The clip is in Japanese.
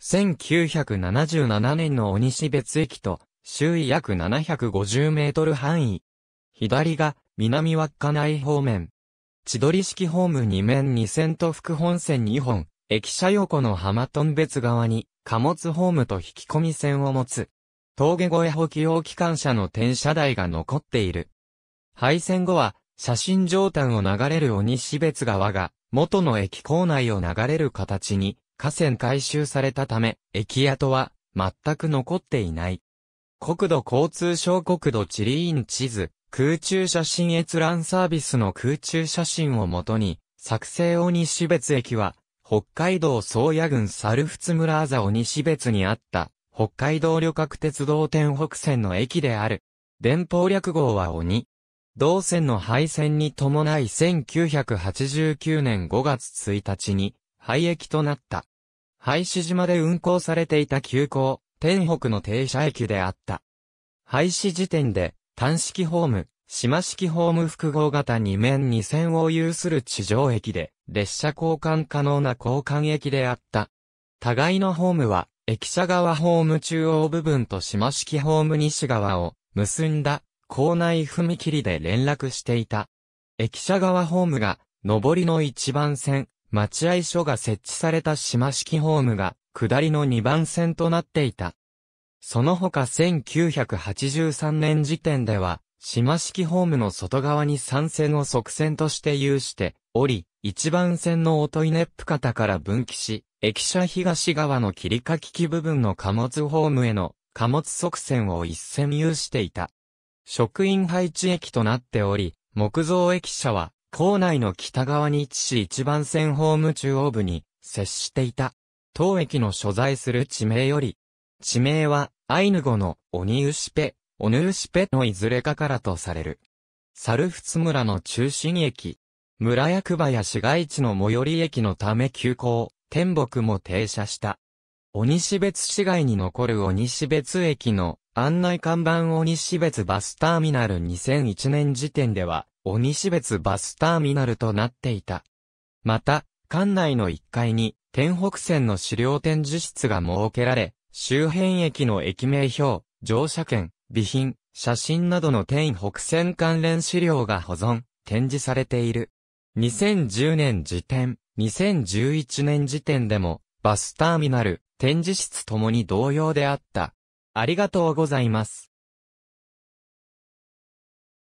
1977年の鬼市別駅と、周囲約750メートル範囲。左が、南稚内方面。千鳥式ホーム2面2線と副本線2本、駅舎横の浜ン別側に、貨物ホームと引き込み線を持つ。峠越え補給用機関車の転車台が残っている。廃線後は、写真上端を流れる鬼市別側が、元の駅構内を流れる形に河川改修されたため、駅跡は全く残っていない。国土交通省国土地理院地図、空中写真閲覧サービスの空中写真をもとに、作成を西別駅は、北海道宗谷郡猿払村あざを西別にあった、北海道旅客鉄道天北線の駅である。電報略号は鬼。同線の廃線に伴い1989年5月1日に廃駅となった。廃止島で運行されていた急行、天北の停車駅であった。廃止時点で、単式ホーム、島式ホーム複合型2面2線を有する地上駅で、列車交換可能な交換駅であった。互いのホームは、駅舎側ホーム中央部分と島式ホーム西側を結んだ構内踏切で連絡していた。駅舎側ホームが、上りの一番線、待合所が設置された島式ホームが、下りの2番線となっていた。その他1983年時点では、島式ホームの外側に3線を側線として有しており、1番線の音稲プ方から分岐し、駅舎東側の切り欠き機部分の貨物ホームへの貨物側線を一線有していた。職員配置駅となっており、木造駅舎は校内の北側に位置し一番線ホーム中央部に接していた。当駅の所在する地名より、地名はアイヌ語のオニウシペ、オヌウシペのいずれかからとされる。サルフツ村の中心駅、村役場や市街地の最寄り駅のため急行、天木も停車した。鬼ベ別市街に残る鬼ベ別駅の案内看板鬼ベ別バスターミナル2001年時点では、鬼志別バスターミナルとなっていた。また、館内の1階に、天北線の資料展示室が設けられ、周辺駅の駅名表、乗車券、備品、写真などの天北線関連資料が保存、展示されている。2010年時点、2011年時点でも、バスターミナル、展示室ともに同様であった。ありがとうございます。